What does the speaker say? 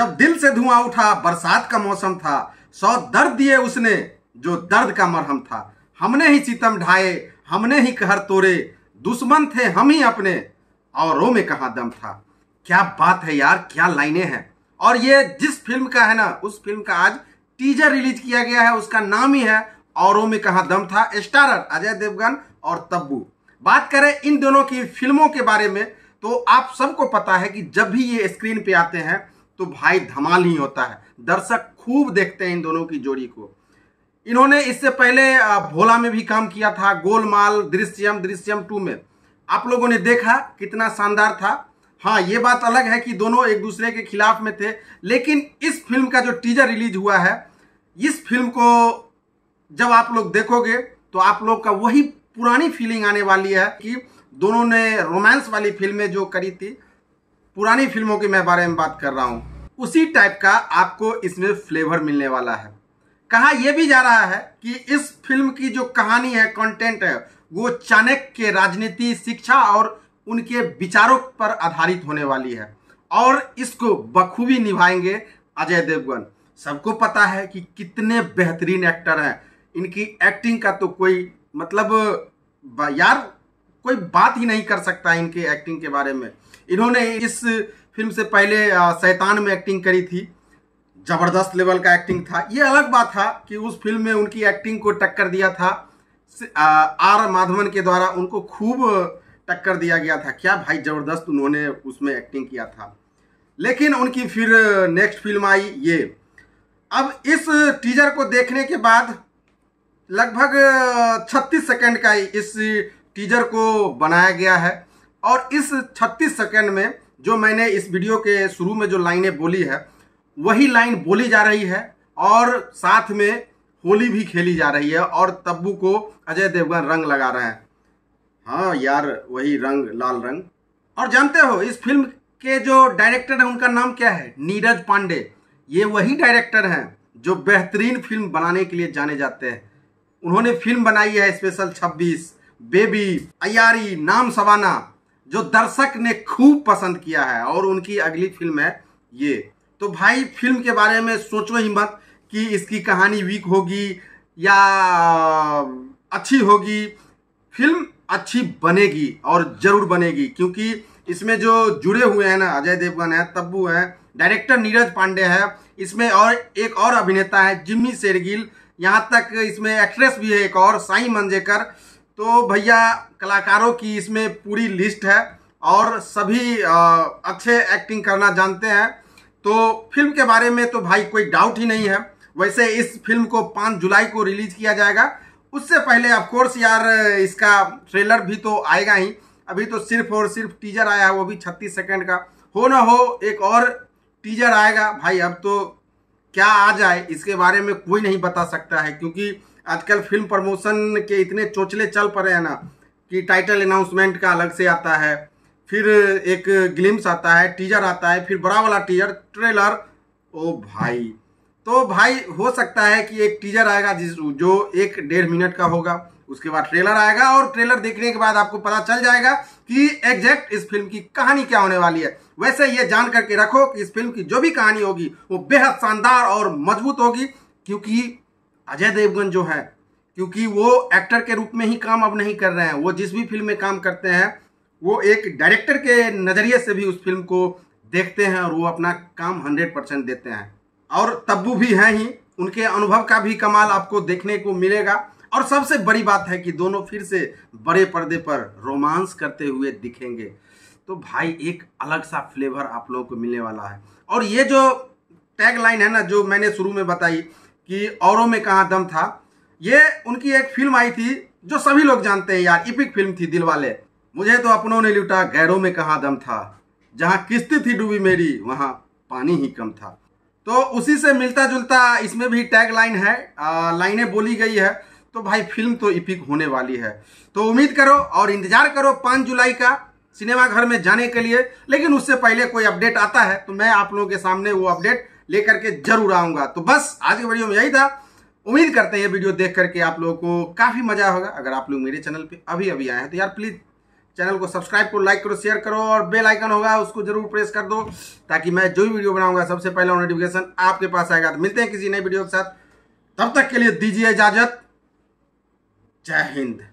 जब दिल से धुआं उठा बरसात का मौसम था सौ दर्द दिए उसने जो दर्द का मरहम था हमने ही चितम ढाए हमने ही कहर तोड़े दुश्मन थे हम ही अपने औरों में कहा दम था क्या बात है यार क्या लाइनें हैं और ये जिस फिल्म का है ना उस फिल्म का आज टीजर रिलीज किया गया है उसका नाम ही है औरों में कहा दम था स्टारर अजय देवगन और तब्बू बात करें इन दोनों की फिल्मों के बारे में तो आप सबको पता है कि जब भी ये स्क्रीन पे आते हैं तो भाई धमाल ही होता है दर्शक खूब देखते हैं इन दोनों की जोड़ी को इन्होंने इससे पहले भोला में भी काम किया था गोलमाल दृश्यम दृश्यम टू में आप लोगों ने देखा कितना शानदार था हाँ ये बात अलग है कि दोनों एक दूसरे के खिलाफ में थे लेकिन इस फिल्म का जो टीजर रिलीज हुआ है इस फिल्म को जब आप लोग देखोगे तो आप लोग का वही पुरानी फीलिंग आने वाली है कि दोनों ने रोमांस वाली फिल्में जो करी थी पुरानी फिल्मों के मैं बारे में बात कर रहा हूँ उसी टाइप का आपको इसमें फ्लेवर मिलने वाला है कहा यह भी जा रहा है कि इस फिल्म की जो कहानी है कंटेंट है वो चाणक्य के राजनीति शिक्षा और उनके विचारों पर आधारित होने वाली है और इसको बखूबी निभाएंगे अजय देवगन सबको पता है कि कितने बेहतरीन एक्टर हैं इनकी एक्टिंग का तो कोई मतलब यार कोई बात ही नहीं कर सकता इनके एक्टिंग के बारे में इन्होंने इस फिल्म से पहले शैतान में एक्टिंग करी थी जबरदस्त लेवल का एक्टिंग था ये अलग बात था कि उस फिल्म में उनकी एक्टिंग को टक्कर दिया था आर माधवन के द्वारा उनको खूब टक्कर दिया गया था क्या भाई जबरदस्त उन्होंने उसमें एक्टिंग किया था लेकिन उनकी फिर नेक्स्ट फिल्म आई ये अब इस टीजर को देखने के बाद लगभग 36 सेकंड का इस टीजर को बनाया गया है और इस 36 सेकंड में जो मैंने इस वीडियो के शुरू में जो लाइनें बोली है वही लाइन बोली जा रही है और साथ में होली भी खेली जा रही है और तब्बू को अजय देवगन रंग लगा रहे हैं हाँ यार वही रंग लाल रंग और जानते हो इस फिल्म के जो डायरेक्टर हैं उनका नाम क्या है नीरज पांडे ये वही डायरेक्टर हैं जो बेहतरीन फिल्म बनाने के लिए जाने जाते हैं उन्होंने फिल्म बनाई है स्पेशल छब्बीस बेबी अयारी नाम सवाना जो दर्शक ने खूब पसंद किया है और उनकी अगली फिल्म है ये तो भाई फिल्म के बारे में सोचो ही मत कि इसकी कहानी वीक होगी या अच्छी होगी फिल्म अच्छी बनेगी और जरूर बनेगी क्योंकि इसमें जो जुड़े हुए हैं ना अजय देवगन है तब्बू है डायरेक्टर नीरज पांडे है इसमें और एक और अभिनेता है जिम्मी शेरगिल यहाँ तक इसमें एक्ट्रेस भी है एक और साई मंजेकर तो भैया कलाकारों की इसमें पूरी लिस्ट है और सभी अच्छे एक्टिंग करना जानते हैं तो फिल्म के बारे में तो भाई कोई डाउट ही नहीं है वैसे इस फिल्म को पाँच जुलाई को रिलीज किया जाएगा उससे पहले कोर्स यार इसका ट्रेलर भी तो आएगा ही अभी तो सिर्फ और सिर्फ टीजर आया है वो भी छत्तीस सेकेंड का हो ना हो एक और टीजर आएगा भाई अब तो क्या आ जाए इसके बारे में कोई नहीं बता सकता है क्योंकि आजकल फिल्म प्रमोशन के इतने चोचले चल पड़े हैं ना कि टाइटल अनाउंसमेंट का अलग से आता है फिर एक ग्लिम्स आता है टीजर आता है फिर बड़ा वाला टीजर ट्रेलर ओ भाई तो भाई हो सकता है कि एक टीजर आएगा जिस जो एक डेढ़ मिनट का होगा उसके बाद ट्रेलर आएगा और ट्रेलर देखने के बाद आपको पता चल जाएगा कि एग्जैक्ट इस फिल्म की कहानी क्या होने वाली है वैसे ये जान करके रखो कि इस फिल्म की जो भी कहानी होगी वो बेहद शानदार और मजबूत होगी क्योंकि अजय देवगन जो है क्योंकि वो एक्टर के रूप में ही काम अब नहीं कर रहे हैं वो जिस भी फिल्म में काम करते हैं वो एक डायरेक्टर के नज़रिए से भी उस फिल्म को देखते हैं और वो अपना काम हंड्रेड परसेंट देते हैं और तब्बू भी हैं ही उनके अनुभव का भी कमाल आपको देखने को मिलेगा और सबसे बड़ी बात है कि दोनों फिर से बड़े पर्दे पर रोमांस करते हुए दिखेंगे तो भाई एक अलग सा फ्लेवर आप लोगों को मिलने वाला है और ये जो टैग लाइन है ना जो मैंने शुरू में बताई कि औरों में कहाँ दम था ये उनकी एक फिल्म आई थी जो सभी लोग जानते हैं यार इपिक फिल्म थी दिल वाले मुझे तो अपनों ने लुटा गैरों में कहाँ दम था जहाँ किस्ती थी डूबी मेरी वहाँ पानी ही कम था तो उसी से मिलता जुलता इसमें भी टैग लाइन है लाइनें बोली गई है तो भाई फिल्म तो इपिक होने वाली है तो उम्मीद करो और इंतजार करो पाँच जुलाई का सिनेमाघर में जाने के लिए लेकिन उससे पहले कोई अपडेट आता है तो मैं आप लोगों के सामने वो अपडेट लेकर के जरूर आऊंगा तो बस आज के वीडियो में यही था उम्मीद करते हैं ये वीडियो देख करके आप लोगों को काफ़ी मजा होगा अगर आप लोग मेरे चैनल पे अभी अभी आए हैं तो यार प्लीज़ चैनल को सब्सक्राइब करो लाइक करो शेयर करो और बेल आइकन होगा उसको जरूर प्रेस कर दो ताकि मैं जो भी वीडियो बनाऊंगा सबसे पहला नोटिफिकेशन आपके पास आएगा तो मिलते हैं किसी नए वीडियो के साथ तब तक के लिए दीजिए इजाज़त जय हिंद